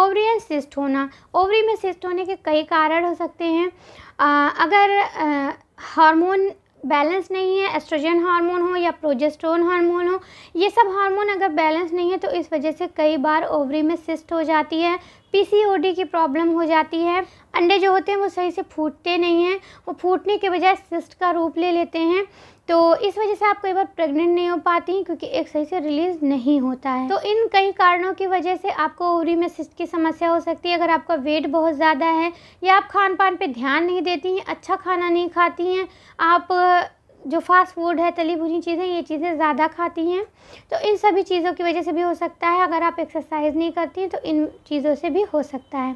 ovarian cyst होना ovary में cyst होने के कई कारण हो सकते हैं आ, अगर हार्मोन बैलेंस नहीं है एस्ट्रोजन हार्मोन हो या प्रोजेस्ट्रोन हार्मोन हो ये सब हार्मोन अगर बैलेंस नहीं है तो इस वजह से कई बार ओवरी में सिस्ट हो जाती है पीसीओडी की प्रॉब्लम हो जाती है अंडे जो होते हैं वो सही से फूटते नहीं हैं वो फूटने के बजाय सिस्ट का रूप ले लेते हैं तो इस वजह से आप कई बार प्रेग्नेंट नहीं हो पाती क्योंकि एक सही से रिलीज नहीं होता है तो इन कई कारणों की वजह से आपको ओवरी में सिस्ट की समस्या हो सकती है अगर आपका वेट बहुत ज़्यादा है या आप खान पान पर ध्यान नहीं देती हैं अच्छा खाना नहीं खाती हैं आप जो फास्ट फूड है तली भुनी चीज़ें ये चीज़ें ज़्यादा खाती हैं तो इन सभी चीज़ों की वजह से भी हो सकता है अगर आप एक्सरसाइज नहीं करती हैं तो इन चीज़ों से भी हो सकता है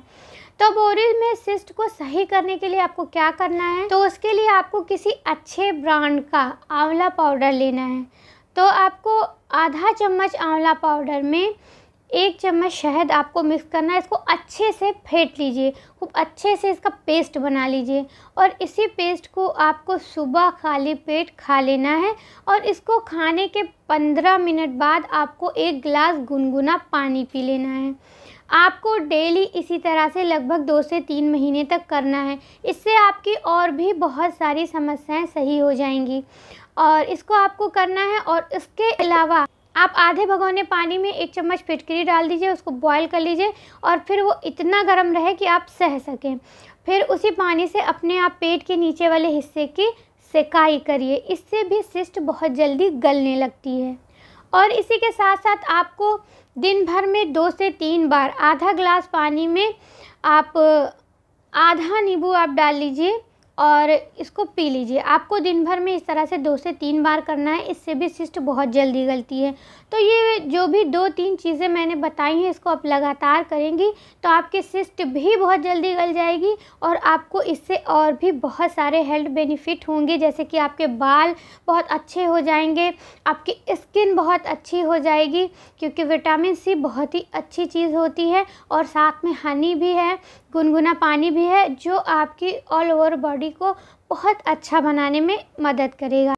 तो बोरी में सिस्ट को सही करने के लिए आपको क्या करना है तो उसके लिए आपको किसी अच्छे ब्रांड का आंवला पाउडर लेना है तो आपको आधा चम्मच आंवला पाउडर में एक चम्मच शहद आपको मिक्स करना है इसको अच्छे से फेंट लीजिए खूब अच्छे से इसका पेस्ट बना लीजिए और इसी पेस्ट को आपको सुबह खाली पेट खा लेना है और इसको खाने के पंद्रह मिनट बाद आपको एक गिलास गुनगुना पानी पी लेना है आपको डेली इसी तरह से लगभग दो से तीन महीने तक करना है इससे आपकी और भी बहुत सारी समस्याएँ सही हो जाएंगी और इसको आपको करना है और इसके अलावा आप आधे भगोने पानी में एक चम्मच फिटकरी डाल दीजिए उसको बॉयल कर लीजिए और फिर वो इतना गर्म रहे कि आप सह सकें फिर उसी पानी से अपने आप पेट के नीचे वाले हिस्से की सेकाई करिए इससे भी सिस्ट बहुत जल्दी गलने लगती है और इसी के साथ साथ आपको दिन भर में दो से तीन बार आधा ग्लास पानी में आप आधा नींबू आप डाल लीजिए और इसको पी लीजिए आपको दिन भर में इस तरह से दो से तीन बार करना है इससे भी सिस्ट बहुत जल्दी गलती है तो ये जो भी दो तीन चीज़ें मैंने बताई हैं इसको आप लगातार करेंगी तो आपकी सिस्ट भी बहुत जल्दी गल जाएगी और आपको इससे और भी बहुत सारे हेल्थ बेनिफिट होंगे जैसे कि आपके बाल बहुत अच्छे हो जाएंगे आपकी स्किन बहुत अच्छी हो जाएगी क्योंकि विटामिन सी बहुत ही अच्छी चीज़ होती है और साथ में हनी भी है गुनगुना पानी भी है जो आपकी ऑल ओवर बॉडी बॉडी को बहुत अच्छा बनाने में मदद करेगा